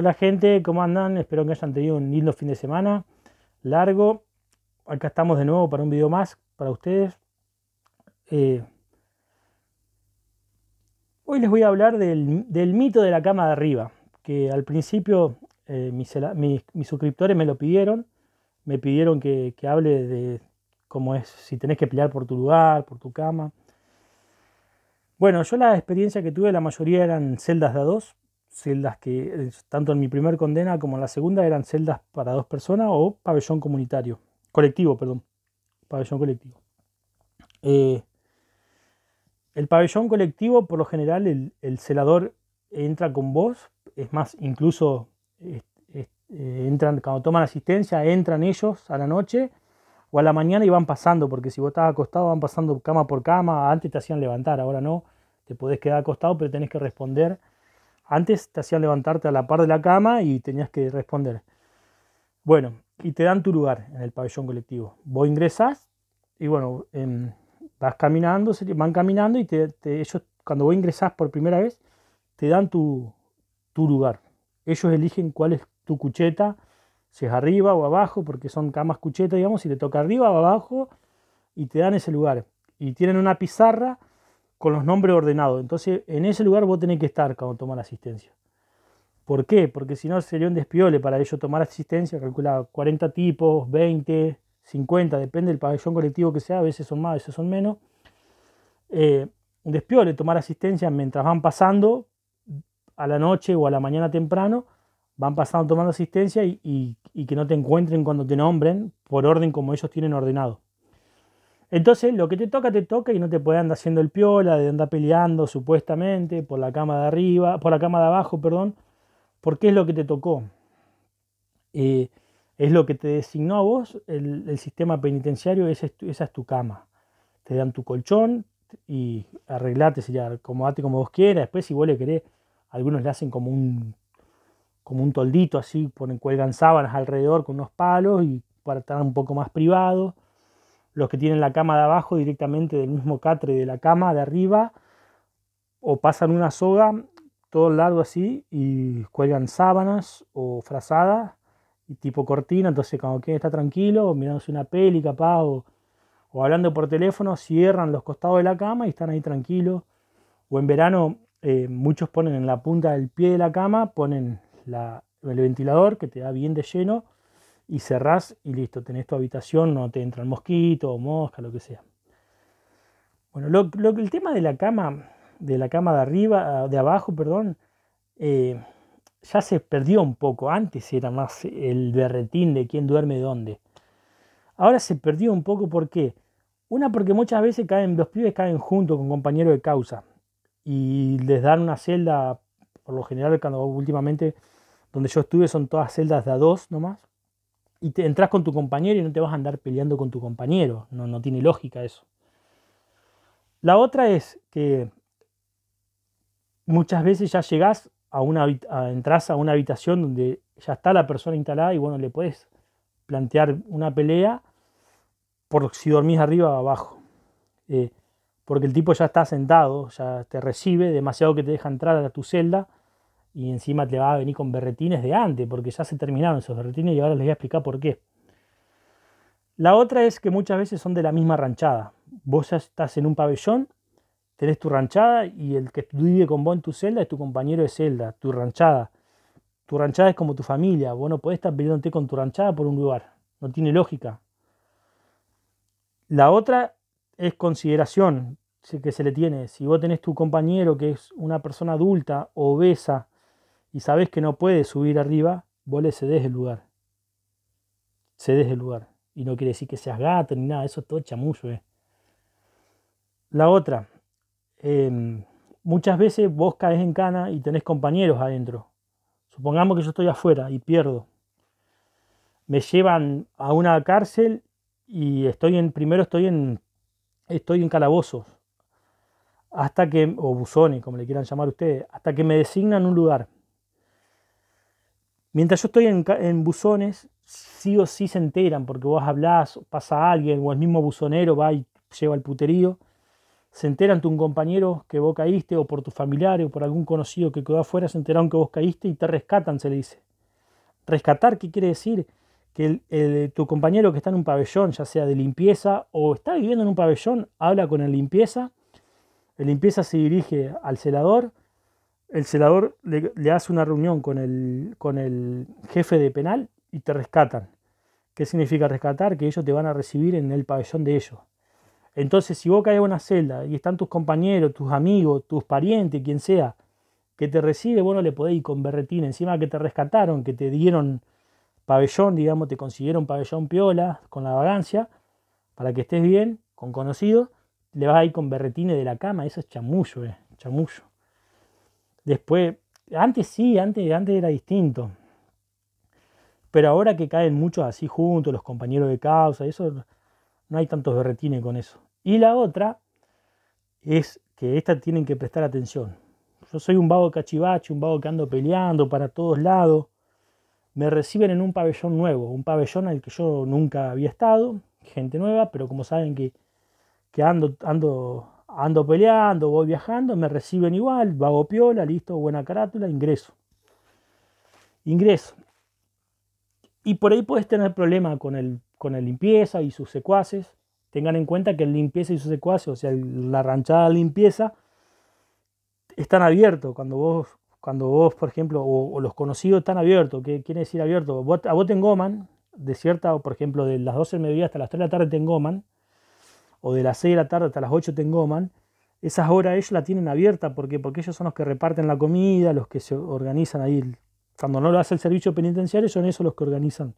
Hola gente, ¿cómo andan? Espero que hayan tenido un lindo fin de semana, largo. Acá estamos de nuevo para un video más para ustedes. Eh, hoy les voy a hablar del, mito de la cama de arriba, que al principio eh, mis, suscriptores me lo pidieron. Me pidieron que, hable de cómo es, si tenés que pelear por tu lugar, por tu cama. Bueno, yo la experiencia que tuve, la mayoría eran celdas de a dos celdas que, eh, tanto en mi primer condena como en la segunda, eran celdas para dos personas o pabellón comunitario, colectivo, perdón, pabellón colectivo. Eh, el pabellón colectivo, por lo general, el, celador entra con vos, es más, incluso eh, entran, cuando toman asistencia, entran ellos a la noche o a la mañana y van pasando, porque si vos estás acostado van pasando cama por cama, antes te hacían levantar, ahora no, te podés quedar acostado, pero tenés que responder antes te hacían levantarte a la par de la cama y tenías que responder. Bueno, y te dan tu lugar en el pabellón colectivo. Vos ingresás y bueno, em, vas caminando, van caminando y te, ellos, cuando vos ingresás por primera vez, te dan tu, tu lugar. Ellos eligen cuál es tu cucheta, si es arriba o abajo, porque son camas cucheta, digamos, si te toca arriba o abajo y te dan ese lugar. Y tienen una pizarra con los nombres ordenados. Entonces, en ese lugar vos tenés que estar cuando la asistencia. ¿Por qué? Porque si no sería un despiole para ellos tomar asistencia, calcula 40 tipos, 20, 50, depende del pabellón colectivo que sea, a veces son más, a veces son menos. Eh, un despiole tomar asistencia mientras van pasando a la noche o a la mañana temprano, van pasando tomando asistencia y que no te encuentren cuando te nombren por orden como ellos tienen ordenado. Entonces, lo que te toca, te toca y no te puede andar haciendo el piola, de andar peleando supuestamente por la cama de arriba, por la cama de abajo, perdón, porque es lo que te tocó. Eh, es lo que te designó a vos el, sistema penitenciario, esa es, tu, cama. Te dan tu colchón y arreglate, sería acomodate como vos quieras. Después, si vos le querés, algunos le hacen como un, como un toldito así, ponen, cuelgan sábanas alrededor con unos palos y para estar un poco más privado los que tienen la cama de abajo directamente del mismo catre de la cama de arriba, o pasan una soga todo el largo así y cuelgan sábanas o frazadas y tipo cortina, entonces cuando quien está tranquilo, mirándose una peli capaz o, hablando por teléfono, cierran los costados de la cama y están ahí tranquilos. O en verano eh, muchos ponen en la punta del pie de la cama, ponen el ventilador que te da bien de lleno y cerrás y listo, tenés tu habitación, no te entra el mosquito o mosca, lo que sea. Bueno, lo, el tema de la cama, de la cama de arriba, de abajo, perdón, eh, ya se perdió un poco. Antes era más el berretín de quién duerme dónde. Ahora se perdió un poco, ¿por qué? Una, porque muchas veces caen, los pibes caen junto con compañeros de causa y les dan una celda, por lo general, cuando últimamente donde yo estuve son todas celdas de a dos nomás y entras con tu compañero y no te vas a andar peleando con tu compañero. No, no tiene lógica eso. La otra es que muchas veces ya llegás a una, entras a una habitación donde ya está la persona instalada y bueno, le puedes plantear una pelea por si dormís arriba o abajo. Eh, porque el tipo ya está sentado, ya te recibe, demasiado que te deja entrar a tu celda y encima te va a venir con berretines de antes, porque ya se terminaron esos berretines y ahora les voy a explicar por qué. La otra es que muchas veces son de la misma ranchada. Vos ya estás en un pabellón, tenés tu ranchada y el que vive con vos en tu celda es tu compañero de celda, tu ranchada. Tu ranchada es como tu familia, vos no podés estar peleándote con tu ranchada por un lugar, no tiene lógica. La otra es consideración que se le tiene. Si vos tenés tu compañero que es una persona adulta, obesa, y sabes que no puedes subir arriba, vos le cedes el lugar. Cedes el lugar. Y no quiere decir que seas gato ni nada, eso es todo chamuyo eh. La otra, em, muchas veces vos caes en cana y tenés compañeros adentro. Supongamos que yo estoy afuera y pierdo. Me llevan a una cárcel y estoy en, primero estoy en, estoy en calabozos. Hasta que, o buzones, como le quieran llamar ustedes, hasta que me designan un lugar Mientras yo estoy en, buzones, sí o sí se enteran, porque vos hablás, pasa alguien, o el mismo buzonero va y lleva el puterío. Se enteran tu un compañero que vos caíste, o por tu familiar, o por algún conocido que quedó afuera, se enteraron que vos caíste y te rescatan, se le dice. Rescatar, ¿qué quiere decir? Que tu compañero que está en un pabellón, ya sea de limpieza o está viviendo en un pabellón, habla con el limpieza, el limpieza se dirige al celador, el celador le, hace una reunión con el, con el jefe de penal y te rescatan. ¿Qué significa rescatar? Que ellos te van a recibir en el pabellón de ellos. Entonces, si vos caes a una celda y están tus compañeros, tus amigos, tus parientes, quien sea, que te recibe, bueno, le podés ir con berretín. Encima que te rescataron, que te dieron pabellón, digamos, te consiguieron pabellón piola con la vagancia, para que estés bien, con conocido, le vas a ir con berretines de la cama. Eso es chamullo, eh, chamullo. Después, antes sí, antes, antes era distinto. Pero ahora que caen muchos así juntos, los compañeros de causa, eso no hay tantos berretines con eso. Y la otra es que esta tienen que prestar atención. Yo soy un vago cachivache, un vago que ando peleando para todos lados. Me reciben en un pabellón nuevo, un pabellón al que yo nunca había estado, gente nueva, pero como saben que, que ando, ando ando peleando, voy viajando, me reciben igual, vago piola, listo, buena carátula, ingreso. Ingreso. Y por ahí puedes tener problemas con el, con el limpieza y sus secuaces. Tengan en cuenta que el limpieza y sus secuaces, o sea, la ranchada limpieza, están abiertos. Cuando vos, cuando vos por ejemplo, o, los conocidos están abiertos, ¿qué quiere decir abierto? a vos te engoman, de cierta, por ejemplo, de las 12 del mediodía hasta las 3 de la tarde te engoman o de las 6 de la tarde hasta las 8 te engoman, esas horas ellos la tienen abierta porque, porque ellos son los que reparten la comida, los que se organizan ahí. Cuando no lo hace el servicio penitenciario, son esos los que organizan.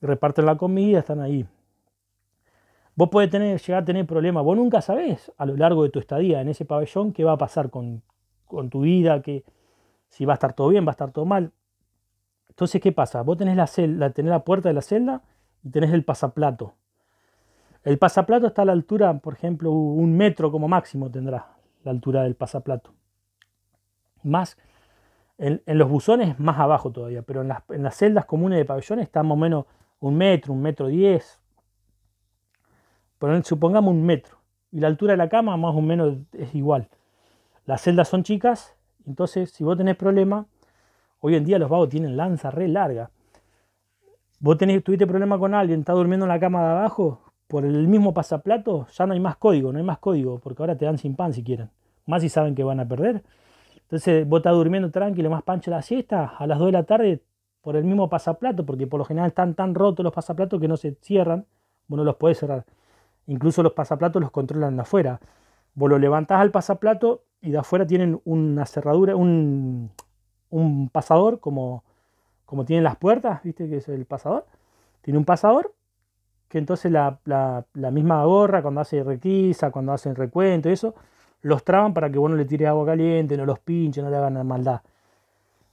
Reparten la comida, están ahí. Vos podés tener, llegar a tener problemas. Vos nunca sabés a lo largo de tu estadía en ese pabellón qué va a pasar con, tu vida, que, si va a estar todo bien, va a estar todo mal. Entonces, ¿qué pasa? Vos tenés la, celda, tenés la puerta de la celda y tenés el pasaplato. El pasaplato está a la altura, por ejemplo, un metro como máximo tendrá la altura del pasaplato. Más en, los buzones, más abajo todavía, pero en las, celdas comunes de pabellones está más o menos un metro, un metro diez. supongamos un metro. Y la altura de la cama más o menos es igual. Las celdas son chicas, entonces si vos tenés problema, hoy en día los vagos tienen lanza re larga. Vos tenés, tuviste problema con alguien, está durmiendo en la cama de abajo, por el mismo pasaplato ya no hay más código, no hay más código, porque ahora te dan sin pan si quieren. Más si saben que van a perder. Entonces vos estás durmiendo tranquilo, más pancho la siesta, a las 2 de la tarde por el mismo pasaplato, porque por lo general están tan rotos los pasaplatos que no se cierran, vos no los podés cerrar. Incluso los pasaplatos los controlan de afuera. Vos lo levantás al pasaplato y de afuera tienen una cerradura, un, un pasador como, como tienen las puertas, viste que es el pasador. Tiene un pasador que entonces la, misma gorra, cuando hace requisa, cuando hace recuento, eso, los traban para que uno le tire agua caliente, no los pinche, no le hagan maldad.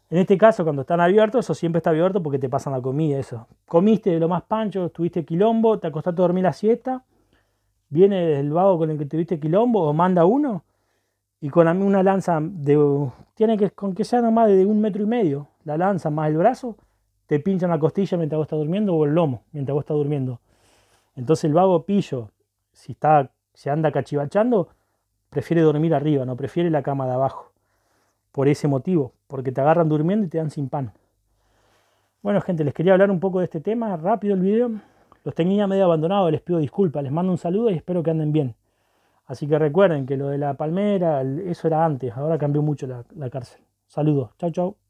En este caso, cuando están abiertos, eso siempre está abierto porque te pasan la comida, eso. Comiste de lo más pancho, tuviste quilombo, te acostaste a dormir la siesta, viene el vago con el que tuviste quilombo o manda uno y con una lanza de... Tiene que, con que sea nomás de un metro y medio, la lanza más el brazo, te pinchan la costilla mientras vos estás durmiendo o el lomo mientras vos estás durmiendo. Entonces el vago pillo, si está, se anda cachivachando, prefiere dormir arriba, no prefiere la cama de abajo. Por ese motivo, porque te agarran durmiendo y te dan sin pan. Bueno, gente, les quería hablar un poco de este tema, rápido el video. Los tenía medio abandonado les pido disculpas, les mando un saludo y espero que anden bien. Así que recuerden que lo de la palmera, eso era antes, ahora cambió mucho la, la cárcel. Saludos, chao, chao.